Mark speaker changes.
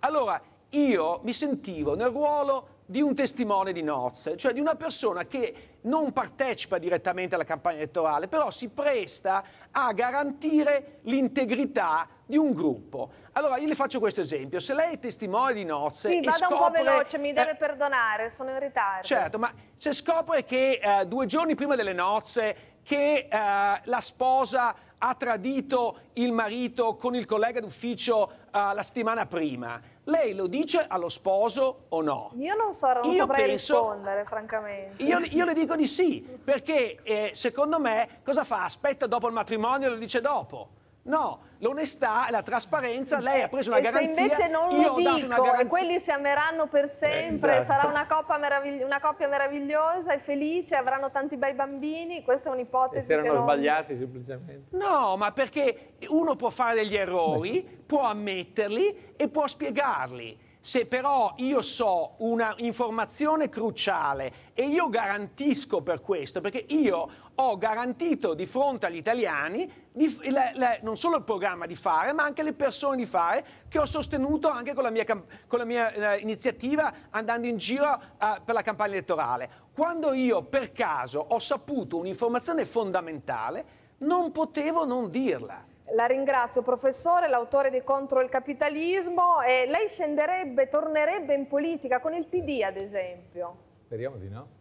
Speaker 1: Allora io mi sentivo nel ruolo di un testimone di nozze, cioè di una persona che non partecipa direttamente alla campagna elettorale, però si presta a garantire l'integrità di un gruppo. Allora io le faccio questo esempio, se lei è testimone di nozze... Sì, vada scopre, un po' veloce, mi deve eh,
Speaker 2: perdonare, sono in ritardo. Certo,
Speaker 1: ma se scopre che eh, due giorni prima delle nozze che eh, la sposa ha tradito il marito con il collega d'ufficio eh, la settimana prima. Lei lo dice allo sposo o no?
Speaker 2: Io non, so, non io saprei penso, rispondere, francamente. Io, io, le
Speaker 1: dico di sì, perché eh, secondo me cosa fa? Aspetta dopo il matrimonio e lo dice dopo. No, l'onestà e la trasparenza, lei ha preso una e garanzia. Se invece non lo dico, e quelli
Speaker 2: si ameranno per sempre, eh, esatto. sarà una, meravigli una coppia meravigliosa e felice, avranno tanti bei bambini, questa è un'ipotesi. E si erano non... sbagliati
Speaker 1: semplicemente. No, ma perché uno può fare degli errori, può ammetterli e può spiegarli se però io so una informazione cruciale e io garantisco per questo, perché io ho garantito di fronte agli italiani di, le, le, non solo il programma di fare, ma anche le persone di fare, che ho sostenuto anche con la mia, con la mia eh, iniziativa andando in giro eh, per la campagna elettorale. Quando io per caso ho saputo un'informazione fondamentale, non potevo non dirla.
Speaker 2: La ringrazio, professore, l'autore di Contro il capitalismo. E lei scenderebbe, tornerebbe in politica con il PD, ad esempio? Speriamo di no.